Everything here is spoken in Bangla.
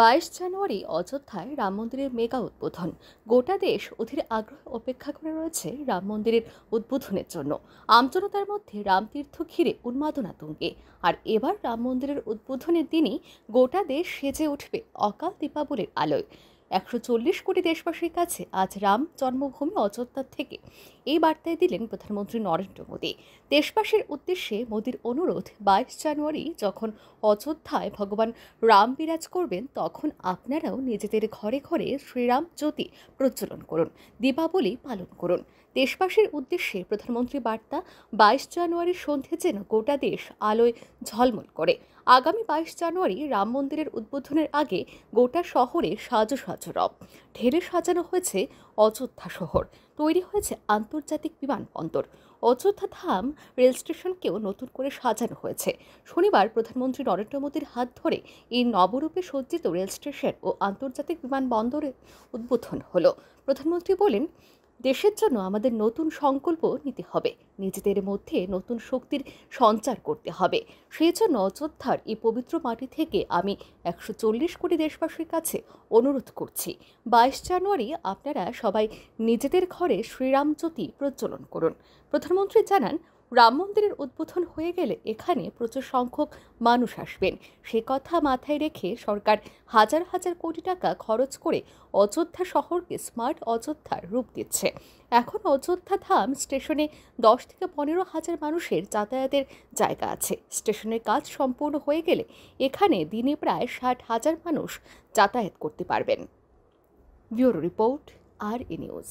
বাইশ জানুয়ারি অযোধ্যায় রাম মন্দিরের মেগা উদ্বোধন গোটা দেশ অধীর আগ্রহ অপেক্ষা করে রয়েছে রাম মন্দিরের উদ্বোধনের জন্য আমজনতার মধ্যে রামতীর্থ ঘিরে উন্মাদনা তুঙ্গে আর এবার রাম মন্দিরের উদ্বোধনের দিনই গোটা দেশ সেজে উঠবে অকাল দীপাবলির আলোয় একশো চল্লিশ কোটি দেশবাসীর কাছে আজ রাম জন্মভূমি অযোধ্যার থেকে এই বার্তায় দিলেন প্রধানমন্ত্রী নরেন্দ্র মোদী দেশবাসীর উদ্দেশ্যে মোদীর অনুরোধ বাইশ জানুয়ারি যখন অযোধ্যায় ভগবান রাম বিরাজ করবেন তখন আপনারাও নিজেদের ঘরে ঘরে শ্রীরাম জ্যোতি প্রজ্বলন করুন দীপাবলি পালন করুন দেশবাসীর উদ্দেশ্যে প্রধানমন্ত্রী বার্তা বাইশ জানুয়ারির সন্ধে যেন গোটা দেশ আলোয় ঝলমল করে আগামী বাইশ জানুয়ারি রাম মন্দিরের উদ্বোধনের আগে গোটা শহরে সাজো সাজো রব ঢেলে সাজানো হয়েছে অযোধ্যা শহর তৈরি হয়েছে আন্তর্জাতিক বিমানবন্দর অযোধ্যা ধাম রেল স্টেশনকেও নতুন করে সাজানো হয়েছে শনিবার প্রধানমন্ত্রী নরেন্দ্র মোদীর হাত ধরে এই নবরূপে সজ্জিত রেল স্টেশন ও আন্তর্জাতিক বিমানবন্দরের উদ্বোধন হলো প্রধানমন্ত্রী বলেন দেশের জন্য আমাদের নতুন সংকল্প নিতে হবে নিজেদের মধ্যে নতুন শক্তির সঞ্চার করতে হবে সেই জন্য অযোধ্যার এই পবিত্র মাটি থেকে আমি একশো চল্লিশ কোটি দেশবাসীর কাছে অনুরোধ করছি বাইশ জানুয়ারি আপনারা সবাই নিজেদের ঘরে শ্রীরামজ্যোতি প্রজ্বলন করুন প্রধানমন্ত্রী জানান রাম মন্দিরের উদ্বোধন হয়ে গেলে এখানে প্রচুর সংখ্যক মানুষ আসবেন সে কথা মাথায় রেখে সরকার হাজার হাজার কোটি টাকা খরচ করে অযোধ্যা শহরকে স্মার্ট অযোধ্যার রূপ দিচ্ছে এখন অযোধ্যা ধাম স্টেশনে দশ থেকে পনেরো হাজার মানুষের যাতায়াতের জায়গা আছে স্টেশনের কাজ সম্পূর্ণ হয়ে গেলে এখানে দিনে প্রায় ষাট হাজার মানুষ যাতায়াত করতে পারবেন ব্যুরো রিপোর্ট আর ই নিউজ